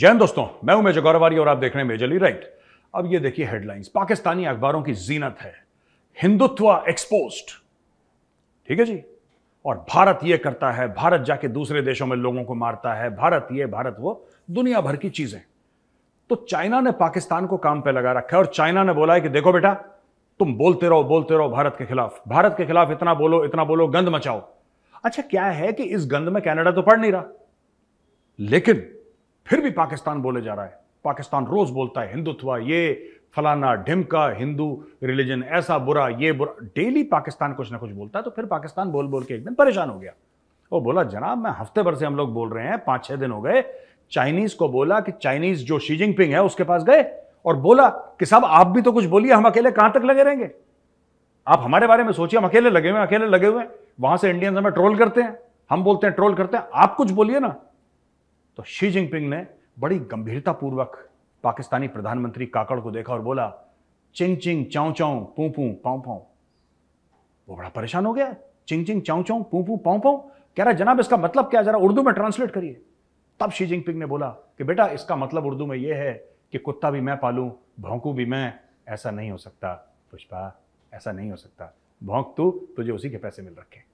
जैन दोस्तों मैं हूं मेजर गौरवारी और आप देख रहे हैं मेजरली राइट अब ये देखिए हेडलाइंस पाकिस्तानी अखबारों की जीनत है हिंदुत्व एक्सपोज ठीक है जी और भारत ये करता है भारत जाके दूसरे देशों में लोगों को मारता है भारत ये भारत वो दुनिया भर की चीजें तो चाइना ने पाकिस्तान को काम पे लगा रखा है और चाइना ने बोला है कि देखो बेटा तुम बोलते रहो बोलते रहो भारत के खिलाफ भारत के खिलाफ इतना बोलो इतना बोलो गंद मचाओ अच्छा क्या है कि इस गंद में कनाडा तो पड़ नहीं रहा लेकिन फिर भी पाकिस्तान बोले जा रहा है पाकिस्तान रोज बोलता है हिंदुत्व ये फलाना ढिमका हिंदू रिलीजन ऐसा बुरा ये बुरा डेली पाकिस्तान कुछ ना कुछ बोलता है तो फिर पाकिस्तान बोल बोल के एक दिन परेशान हो गया वो बोला जनाब मैं हफ्ते भर से हम लोग बोल रहे हैं पांच छह दिन हो गए चाइनीज को बोला कि चाइनीज जो शी जिनपिंग है उसके पास गए और बोला कि साहब आप भी तो कुछ बोलिए हम अकेले कहां तक लगे रहेंगे आप हमारे बारे में सोचिए हम अकेले लगे हुए अकेले लगे हुए वहां से इंडियंस हमें ट्रोल करते हैं हम बोलते हैं ट्रोल करते हैं आप कुछ बोलिए ना तो शी जिनपिंग ने बड़ी गंभीरतापूर्वक पाकिस्तानी प्रधानमंत्री काकड़ को देखा और बोला चिंग चिंग चाऊ चाऊ पू पू पाऊ पाऊ वो बड़ा परेशान हो गया चिंग चिंग चाऊ चाऊ पू पू पाऊ पाऊ कह रहा जनाब इसका मतलब क्या जरा उर्दू में ट्रांसलेट करिए तब शी जिनपिंग ने बोला कि बेटा इसका मतलब उर्दू में यह है कि कुत्ता भी मैं पालू भौंकू भी मैं ऐसा नहीं हो सकता पुष्पा ऐसा नहीं हो सकता भौंक तू तुझे उसी के पैसे मिल रखे